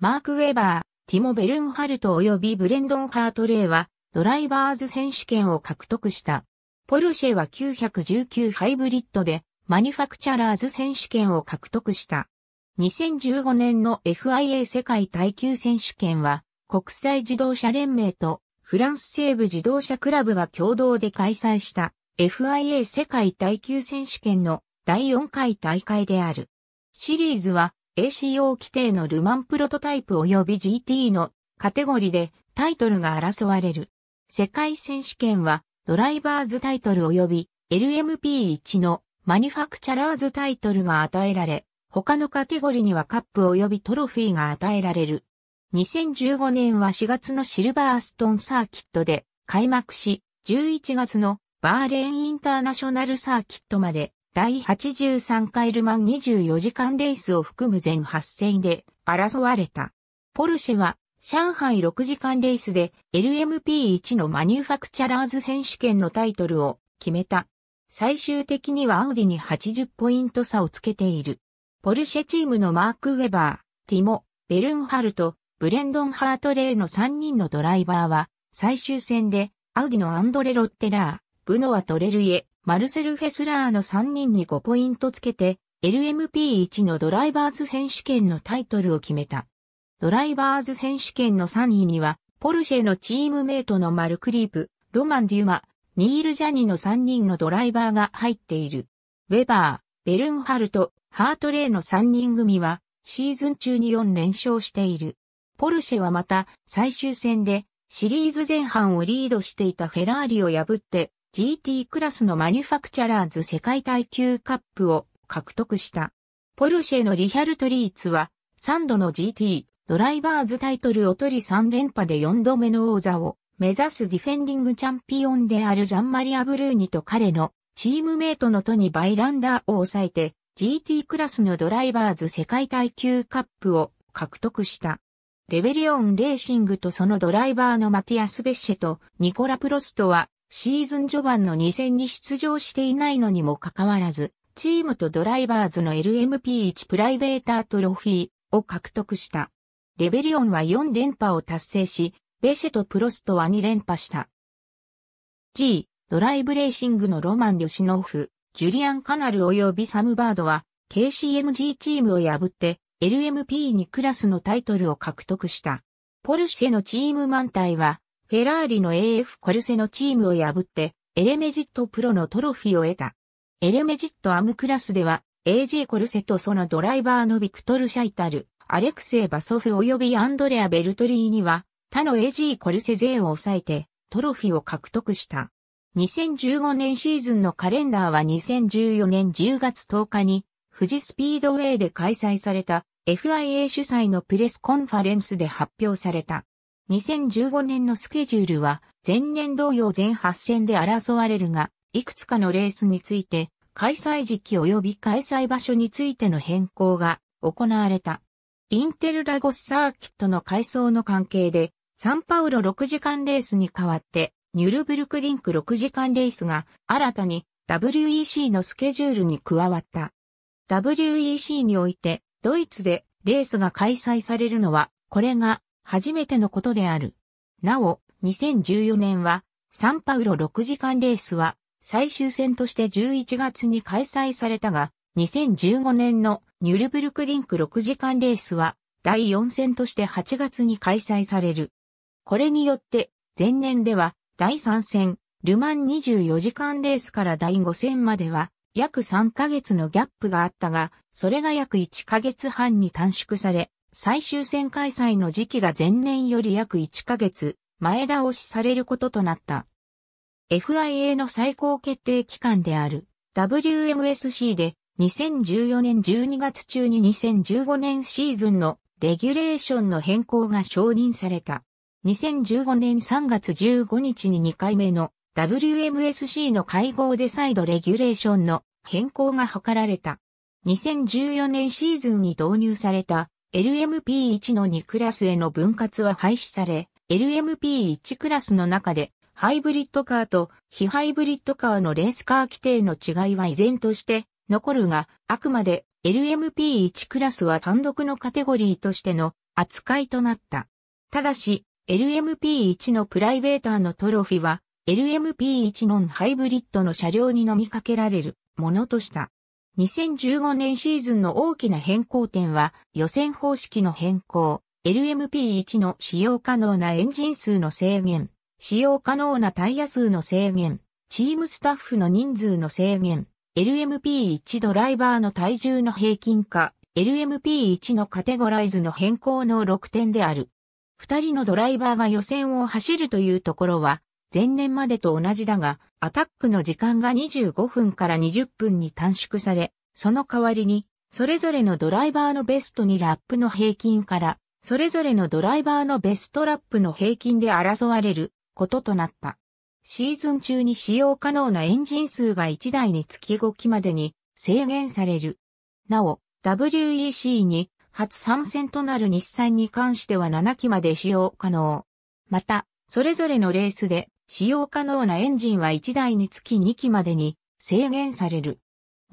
マーク・ウェバー、ティモ・ベルンハルト及びブレンドン・ハートレイは、ドライバーズ選手権を獲得した。ポルシェは919ハイブリッドで、マニュファクチャラーズ選手権を獲得した。2015年の FIA 世界耐久選手権は、国際自動車連盟とフランス西部自動車クラブが共同で開催した FIA 世界耐久選手権の第4回大会である。シリーズは ACO 規定のルマンプロトタイプ及び GT のカテゴリでタイトルが争われる。世界選手権はドライバーズタイトル及び LMP1 のマニファクチャラーズタイトルが与えられ、他のカテゴリにはカップ及びトロフィーが与えられる。2015年は4月のシルバーストンサーキットで開幕し、11月のバーレーンインターナショナルサーキットまで第83回ルマン24時間レースを含む全8戦で争われた。ポルシェは上海6時間レースで LMP1 のマニュファクチャラーズ選手権のタイトルを決めた。最終的にはアウディに80ポイント差をつけている。ポルシェチームのマーク・ウェバー、ティモ、ベルンハルト、ブレンドン・ハートレイの3人のドライバーは最終戦でアウディのアンドレ・ロッテラー、ブノア・トレルイエ、マルセル・フェスラーの3人に5ポイントつけて、LMP1 のドライバーズ選手権のタイトルを決めた。ドライバーズ選手権の3位には、ポルシェのチームメイトのマルクリープ、ロマン・デュマ、ニール・ジャニの3人のドライバーが入っている。ウェバー、ベルンハルト、ハートレイの3人組は、シーズン中に4連勝している。ポルシェはまた、最終戦で、シリーズ前半をリードしていたフェラーリを破って、GT クラスのマニュファクチャラーズ世界耐久カップを獲得した。ポルシェのリヒャルト・リーツは3度の GT ドライバーズタイトルを取り3連覇で4度目の王座を目指すディフェンディングチャンピオンであるジャンマリア・ブルーニと彼のチームメイトのトニ・バイランダーを抑えて GT クラスのドライバーズ世界耐久カップを獲得した。レベリオンレーシングとそのドライバーのマティアス・ベッシェとニコラ・プロストはシーズン序盤の2戦に出場していないのにもかかわらず、チームとドライバーズの LMP1 プライベータートロフィーを獲得した。レベリオンは4連覇を達成し、ベシェとプロストは2連覇した。G、ドライブレーシングのロマン・リョシノフ、ジュリアン・カナル及びサム・バードは、KCMG チームを破って、LMP2 クラスのタイトルを獲得した。ポルシェのチーム満体は、フェラーリの AF コルセのチームを破って、エレメジットプロのトロフィーを得た。エレメジットアムクラスでは、AJ コルセとそのドライバーのビクトル・シャイタル、アレクセイ・バソフ及びアンドレア・ベルトリーには、他の AG コルセ勢を抑えて、トロフィーを獲得した。2015年シーズンのカレンダーは2014年10月10日に、富士スピードウェイで開催された FIA 主催のプレスコンファレンスで発表された。2015年のスケジュールは前年同様全8戦で争われるが、いくつかのレースについて、開催時期及び開催場所についての変更が行われた。インテルラゴスサーキットの改装の関係で、サンパウロ6時間レースに代わって、ニュルブルクリンク6時間レースが新たに WEC のスケジュールに加わった。WEC において、ドイツでレースが開催されるのは、これが初めてのことである。なお、2014年は、サンパウロ6時間レースは、最終戦として11月に開催されたが、2015年のニュルブルクリンク6時間レースは、第4戦として8月に開催される。これによって、前年では、第3戦、ルマン24時間レースから第5戦までは、約3ヶ月のギャップがあったが、それが約1ヶ月半に短縮され、最終戦開催の時期が前年より約1ヶ月前倒しされることとなった。FIA の最高決定機関である WMSC で2014年12月中に2015年シーズンのレギュレーションの変更が承認された。2015年3月15日に2回目の WMSC の会合で再度レギュレーションの変更が図られた。2014年シーズンに導入された LMP1 の2クラスへの分割は廃止され、LMP1 クラスの中でハイブリッドカーと非ハイブリッドカーのレースカー規定の違いは依然として残るが、あくまで LMP1 クラスは単独のカテゴリーとしての扱いとなった。ただし、LMP1 のプライベーターのトロフィは、LMP1 ノンハイブリッドの車両に飲みかけられるものとした。2015年シーズンの大きな変更点は予選方式の変更、LMP1 の使用可能なエンジン数の制限、使用可能なタイヤ数の制限、チームスタッフの人数の制限、LMP1 ドライバーの体重の平均化、LMP1 のカテゴライズの変更の6点である。2人のドライバーが予選を走るというところは、前年までと同じだが、アタックの時間が25分から20分に短縮され、その代わりに、それぞれのドライバーのベストにラップの平均から、それぞれのドライバーのベストラップの平均で争われることとなった。シーズン中に使用可能なエンジン数が1台につき5機までに制限される。なお、WEC に初参戦となる日産に関しては7機まで使用可能。また、それぞれのレースで使用可能なエンジンは1台につき2機までに制限される。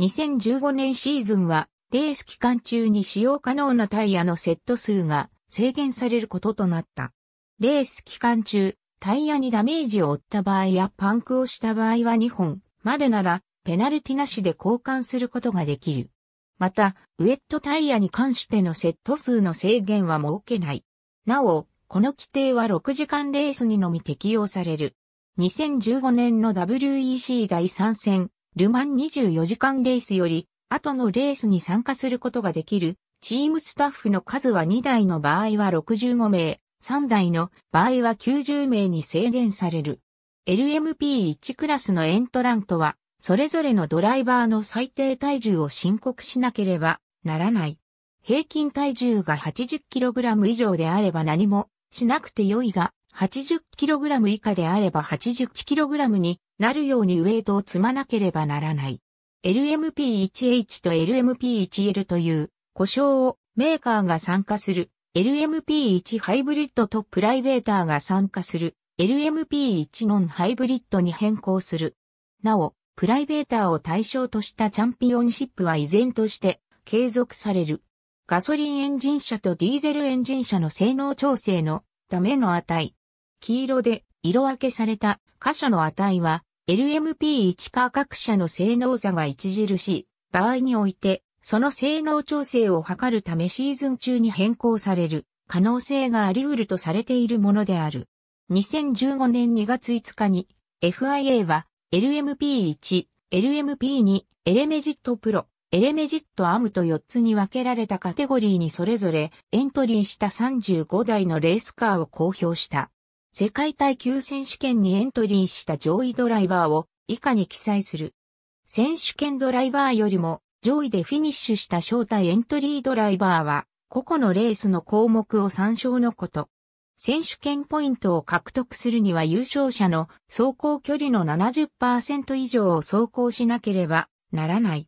2015年シーズンは、レース期間中に使用可能なタイヤのセット数が制限されることとなった。レース期間中、タイヤにダメージを負った場合やパンクをした場合は2本までなら、ペナルティなしで交換することができる。また、ウェットタイヤに関してのセット数の制限は設けない。なお、この規定は6時間レースにのみ適用される。2015年の WEC 第3戦、ルマン24時間レースより、後のレースに参加することができる、チームスタッフの数は2台の場合は65名、3台の場合は90名に制限される。LMP1 クラスのエントラントは、それぞれのドライバーの最低体重を申告しなければならない。平均体重が 80kg 以上であれば何もしなくて良いが、80kg 以下であれば 81kg になるようにウェイトを積まなければならない。LMP1H と LMP1L という故障をメーカーが参加する LMP1 ハイブリッドとプライベーターが参加する LMP1 ノンハイブリッドに変更する。なお、プライベーターを対象としたチャンピオンシップは依然として継続される。ガソリンエンジン車とディーゼルエンジン車の性能調整のための値。黄色で色分けされた箇所の値は LMP1 カー各社の性能差が著しい場合において、その性能調整を図るためシーズン中に変更される可能性があり得るとされているものである。2015年2月5日に FIA は LMP1、LMP2、エレメジットプロ、エレメジットアムと4つに分けられたカテゴリーにそれぞれエントリーした35台のレースカーを公表した。世界耐久選手権にエントリーした上位ドライバーを以下に記載する。選手権ドライバーよりも上位でフィニッシュした招待エントリードライバーは個々のレースの項目を参照のこと。選手権ポイントを獲得するには優勝者の走行距離の70%以上を走行しなければならない。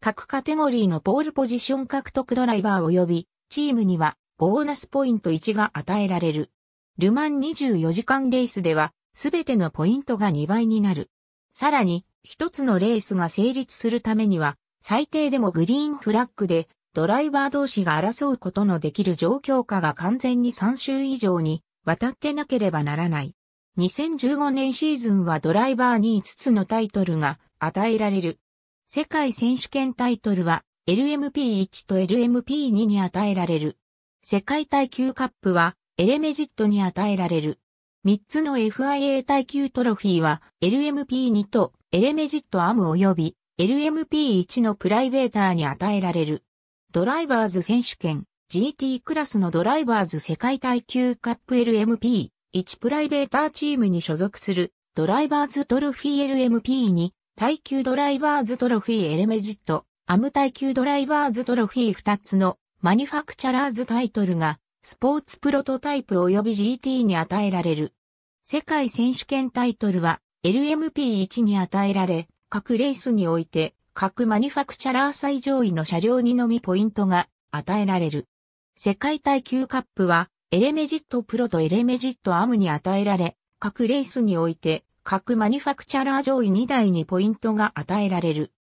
各カテゴリーのポールポジション獲得ドライバー及びチームにはボーナスポイント1が与えられる。ルマン24時間レースでは、すべてのポイントが2倍になる。さらに、一つのレースが成立するためには、最低でもグリーンフラッグで、ドライバー同士が争うことのできる状況下が完全に3周以上に渡ってなければならない。2015年シーズンはドライバーに5つのタイトルが与えられる。世界選手権タイトルは LMP1 と LMP2 に与えられる。世界耐久カップはエレメジットに与えられる。3つの FIA 耐久トロフィーは LMP2 とエレメジットアム及び LMP1 のプライベーターに与えられる。ドライバーズ選手権 GT クラスのドライバーズ世界耐久カップ LMP1 プライベーターチームに所属するドライバーズトロフィー LMP2 耐久ドライバーズトロフィーエレメジットアム耐久ドライバーズトロフィー2つのマニファクチャラーズタイトルがスポーツプロトタイプ及び GT に与えられる。世界選手権タイトルは LMP1 に与えられ、各レースにおいて各マニファクチャラー最上位の車両にのみポイントが与えられる。世界耐久カップはエレメジットプロとエレメジットアムに与えられ、各レースにおいて各マニファクチャラー上位2台にポイントが与えられる。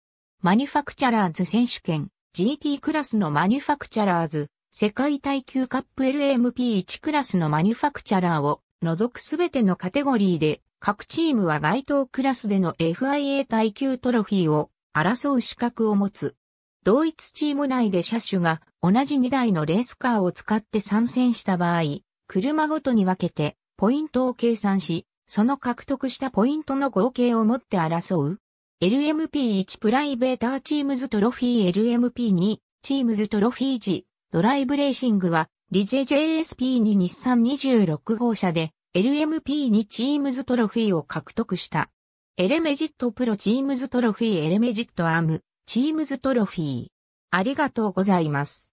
マニファクチャラーズ選手権 GT クラスのマニファクチャラーズ世界耐久カップ LMP1 クラスのマニュファクチャラーを除くすべてのカテゴリーで、各チームは該当クラスでの FIA 耐久トロフィーを争う資格を持つ。同一チーム内で車種が同じ2台のレースカーを使って参戦した場合、車ごとに分けてポイントを計算し、その獲得したポイントの合計をもって争う。LMP1 プライベーターチームズトロフィー LMP2 チームズトロフィー時ドライブレーシングは、リジェ JSP に日産26号車で、LMP にチームズトロフィーを獲得した。エレメジットプロチームズトロフィーエレメジットアーム、チームズトロフィー。ありがとうございます。